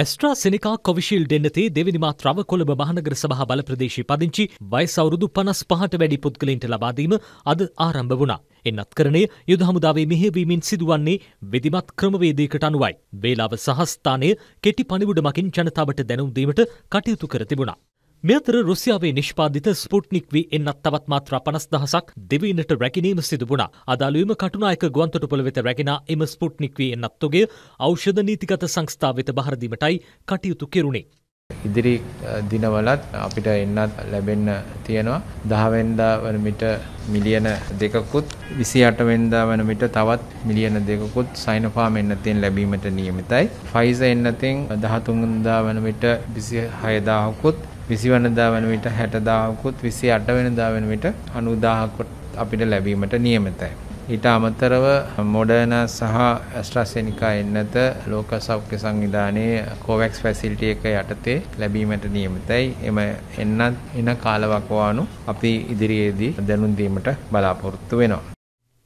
Astral සිනිකා කොවිශිල් දෙන්නතේ දෙවිනි මාත්‍රාව Colombo මහනගර සභහ බල ප්‍රදේශී පදිංචි වයිසවුරුදු පනස් පහට වැඩි පුද්ගලින්ට ලබාදීම අද ආරම්භ වුණා. එන්නත් කරණය යුද හමුදාවේ මෙහෙවීමින් සිදුවන්නේ විධිමත් ක්‍රමවේදයකට අනුවයි. වේලාව සහස්ථානය කෙටි පනිවුඩමකින් ජනතාවට දැනුම්දීමට කටයුතු කර තිබුණා. මෙතර රුසියාවේ නිෂ්පාදිත ස්පුට්නික් වී එන්නත් තවත් මාත්‍ර පනස් දහසක් දෙවීනට රැගෙනීම සිදුවුණා. අදාළුවම කටුනායක ගුවන්තොටුපළ වෙත රැගෙන එම ස්පුට්නික් වී එන්නත්තුගේ ඖෂධ නීතිගත සංස්ථාව වෙත බහරදීමටයි කටයුතු කෙරුණේ. ඉදිරි දිනවලත් අපිට එන්නත් ලැබෙන්න තියෙනවා. දහවෙන්දා වන මිට මිලියන දෙකකුත් විසි අටවෙන්දා වන මිට තවත් මිලියන දෙකකුත් සයිනපාම එන්නතෙන් ලැබීමට නියමිතයි. ෆයිස එන්නතෙන් දහතුන්දා වන මිට විසි හයදාහකුත් විසිවනදා වන විට හැටදාවකුත් විසි අට වෙනදා වෙන විට අනුදාහකොත් අපිට ලැබීමට නියමතයි. ඊට අමතරව මොඩර්න සහ ඇස්ට්‍රසෙනිකා එන්නත ලෝක සෞඛ්‍ය සංවිධානයේ කෝවැක්ස් ෆැසිලිටි එක යටතේ ලැබීමට නියමිතයි. එම එන්නත් එන කාලවකවානු අපි ඉදිරියේදී දැනුම් දීමට බලාපොරොත්තු වෙනවා.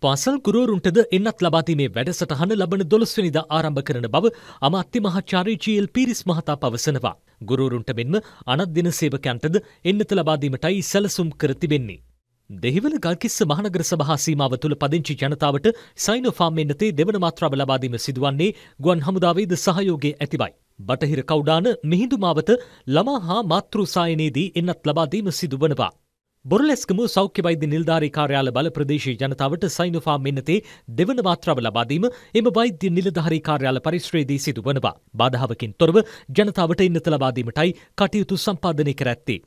පාසල් ගුරුවරුන්ටද එන්නත් ලබාදීමේ වැඩසටහන ලබන දොළොස්වනිද ආරම්භ කරන බව අමාත්‍ය මහාචාර්ය ජීල් පිරිස් මහතා පවසනවා. ගුරුවරුන්ට මෙන්ම අනත් දින සේවකයන්ටද එන්නත ලබාදීමටයි සැලසුම් කර තිබෙන්නේ. දෙහිවල ගල්කිස්ස මහනගර සභහා සීමාව තුළ පදිංචි ජනතාවට සයිනෝෆාම් එන්නතේ දෙවන මාත්‍රාව ලබාදීම සිදුවන්නේ ගුවන් හමුදාවේද සහයෝගේ ඇතිවයි. බටහිර කවුඩාන මිහිඳු මාවත ළමා හා මාතෘසායනයේදී එන්නත් ලබාදීම සිදුවනවා. බොරලෙස්කම සෞඛ්‍ය වෛද්‍ය නිලධාරී කාර්යාල බල ප්‍රදේශීය ජනතාවට සයිනොෆාම් මෙන්නතේ දෙවන මාත්‍රාව ලබා දීම එම වෛද්‍ය නිලධාරී කාර්යාල පරිශ්‍රයේදී සිදුවනවා. බාධාවකින් තොරව ජනතාවට ඉන්නත ලබා දීමටයි කටයුතු සම්පාදනය කර ඇත්තේ.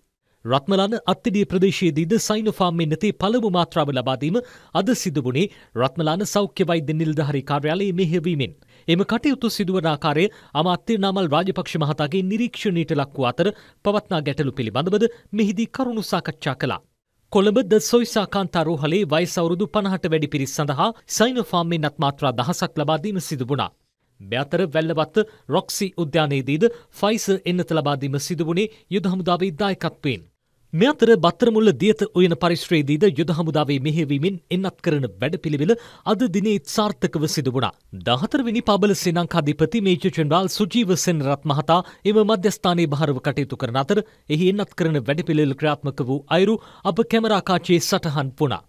රත්මලාන අත්තිඩිය ප්‍රදේශයේදීද සයිනොෆාම් මෙන්නතේ පළමු මාත්‍රාව ලබාදීම අද සිදුවුණේ රත්මලාන සෞඛ්‍ය වෛද්‍ය නිලධාරි කාර්යාලයේ මෙහෙවීමෙන්. එම කටයුතු සිදුවන ආකාරය අමාත්‍ය නාමල් රාජපක්ෂ මහතාගේ නිරීක්ෂණයට ලක් වූ අතර පවත්නා ගැටලු පිළිබඳවද මෙහිදී කරුණු සාකච්ඡා කළා. කොළඹ ද සොයිසා කාන්තාරෝහලේ වයස් අවුරුදු 50ට වැඩි පිරිස් සඳහා සයිනොෆාම් මෙන්නත් මාත්‍රා දහසක් ලබා දීම සිදු වුණා. මෙතර වැල්ලවත්ත රොක්සි උද්‍යානයේදීද ෆයිස එන්නත ලබා දීම සිදු වුණේ යුද හමුදාවේ දායකත්වයෙන්. මේ අතර බත්තරමුල්ල දියත උයන පරිශ්‍රයේදීද යුද හමුදාවේ මෙහෙවීමෙන් එන්නත් කරන වැඩපිළිවෙල අද දිනේ සාර්ථකව සිදු වුණා. 14 වෙනි පබල සේනාංකාධිපති මේජර් ජෙනරාල් සුජීව සෙන්රත් මහතා එම මධ්‍යස්ථානයේ බහරව කටයුතු කරන අතර එහි එන්නත් කරන වැඩපිළිවෙල ක්‍රියාත්මක වූ අයුරු අප කැමරා කාචයේ සටහන් වුණා.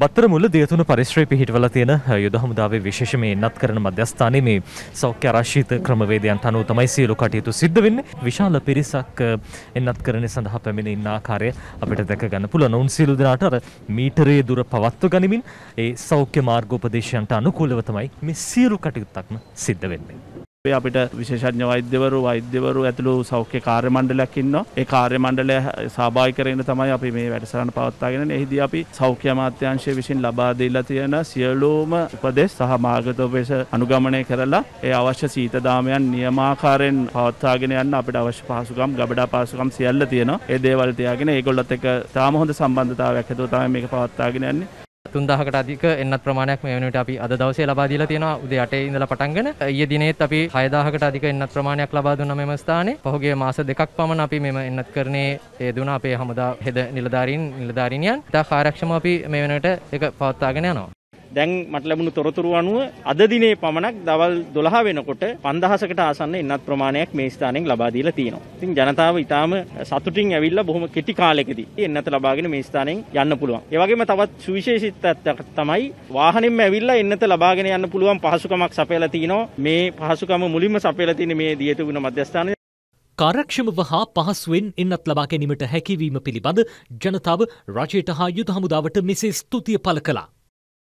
බත්තර මුල්ල දියතුන පරිශ්‍රය පිහිටවල තියෙන යුද හමුදාවේ විශේෂ මේ එන්නත් කරන මධ්‍යස්ථානයේ මේ සෞඛ්‍ය ආරක්ෂිත ක්‍රමවේදයන්ට අනුව තමයි සියලු කටයුතු සිද්ධ වෙන්නේ. විශාල පිරිසක් එන්නත් කරන සඳහා පැමිණ ඉන්න ආකාරය අපිට දැක ගන්න පුළුවන්. උන් සියලු දෙනාට අර මීටරේ දුර පවත්ව ගනිමින් ඒ සෞඛ්‍ය මාර්ගෝපදේශයන්ට අනුකූලව තමයි මේ සියලු කටයුත්තක්ම සිද්ධ වෙන්නේ. අපිට විශේෂඥ වෛද්‍යවරු වෛද්‍යවරු ඇතුළු සෞඛ්‍ය කාර්ය මණ්ඩලයක් ඉන්නවා. ඒ කාර්ය මණ්ඩලය සහභාගී කරගෙන තමයි අපි මේ වැඩසටහන පවත්වාගෙන යන්නේ. එහිදී අපි සෞඛ්‍ය අමාත්‍යාංශය විසින් ලබා දීලා තියෙන සියලුම උපදෙස් සහ මාර්ගෝපදේශ අනුගමනය කරලා ඒ අවශ්‍ය සීත දාමයන් නියමාකාරයෙන් පවත්වාගෙන යන්න අපිට අවශ්‍ය පහසුකම්, ගබඩා පහසුකම් සියල්ල තියෙනවා. ඒ දේවල් තියාගෙන ඒගොල්ලොත් එක්ක තාම හොඳ සම්බන්ධතාවයක් හදුවා තමයි මේක පවත්වාගෙන යන්නේ. 3000කට අධික එන්නත් ප්‍රමාණයක් මේ වෙනුවට අපි අද දවසේ ලබා දීලා තියෙනවා උදේ 8 ඉඳලා පටන්ගෙන ඊයේ දිනේත් අපි 6000කට අධික එන්නත් ප්‍රමාණයක් ලබා දුන්නා මෙම ස්ථානයේ. පහුගිය මාස දෙකක් පමණ අපි මෙම එන්නත් කරණේ යෙදුණා අපේ හමුදා හෙද නිලධාරීන් නිලධාරිනියන්. ඉතා කාර්යක්ෂමව අපි මේ වෙනුවට ඒක පවත්වාගෙන යනවා. දැන් මට ලැබුණු තොරතුරු අනුව අද දිනේ පමණක් දවල් 12 වෙනකොට 5000කට ආසන්න ඉන්නත් ප්‍රමාණයක් මේ ස්ථානයෙන් ලබා දීලා තියෙනවා. ඉතින් ජනතාව ඊටාම සතුටින් ඇවිල්ලා බොහොම කෙටි කාලයකදී එන්නත ලබාගෙන මේ ස්ථානයෙන් යන්න පුළුවන්. ඒ වගේම තවත් සුවිශේෂීත්වයක් තමයි වාහනෙන්ම ඇවිල්ලා එන්නත ලබාගෙන යන්න පුළුවන් පහසුකමක් සපයලා තිනවා. මේ පහසුකම මුලින්ම සපයලා තියෙන මේ දියතුගුණ මධ්‍යස්ථානයේ කාරක්ෂමව හා පහසුවෙන් එන්නත් ලබා ගැනීමට හැකිවීම පිළිබඳ ජනතාව රජයට හා යුද හමුදාවට මෙසේ ස්තුතිය පළ කළා.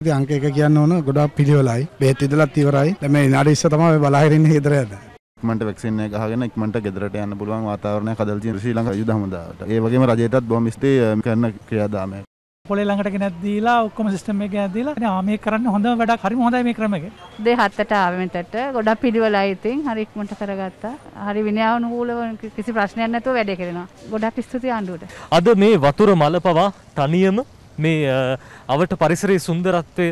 ඉතින් අංක එක කියන්න ඕන ගොඩාක් පිළිවෙලයි. බෙහෙත් ඉදලත් ඉවරයි. දැන් මේ විනාඩි 20 තමයි බලාගෙන ඉන්නේ ගෙදර යන්න. ඉක්මනට වැක්සින් එක ගහගෙන ඉක්මනට ගෙදරට යන්න පුළුවන් වාතාවරණයක් හදලා තියෙන ශ්‍රී ලංකා යුද හමුදාවට. ඒ වගේම රජයටත් බොහොම ස්තුතියි කරන ක්‍රියාදාමයක්. පොලේ ළඟට ගෙනත් දීලා ඔක්කොම සිස්ටම් එක ගෙනත් දීලා නේ මේ කරන්න හොඳම වැඩක් හරිම හොඳයි මේ ක්‍රම එක. දෙ හතට ආවෙ මෙතට ගොඩක් පිළිවෙලයි ඉතින් හරි ඉක්මනට කරගත්තා. හරි විනයානුකූලව කිසි ප්‍රශ්නයක් නැතුව වැඩේ කරනවා. ගොඩක් ස්තුතියි ආණ්ඩුවට. අද මේ වතුර මල පවා තනියම මේ අවට පරිසරයේ සුන්දරත්වය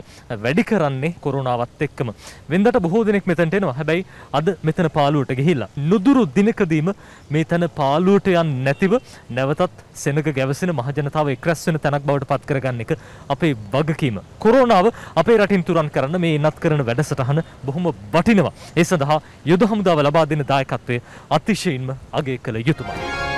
වැඩි කරන්නේ කොරුණාවත් එක්කම. වෙන්දට බොහෝ දෙනෙක් මෙතැනට එනවා. හැබැයි අද මෙතන පාළුවට ගිහිල්ලා නුදුරු දිනකදීම මේ තන පාළුවට යන්නේ නැතිව නැවතත් සෙනග ගැවසෙන මහජනතාව එක්රැස් වෙන තැනක් බවට පත් කරගන්න එක අපේ වගකීම. කොරෝනාව අපේ රටින් තුරන් කරන්න මේ ඉනත් කරන වැඩසටහන බොහොම වටිනවා. ඒ සඳහා යුද හමුදාව ලබා දෙන දායකත්වය අතිශයින්ම අගය කළ යුතුමයි.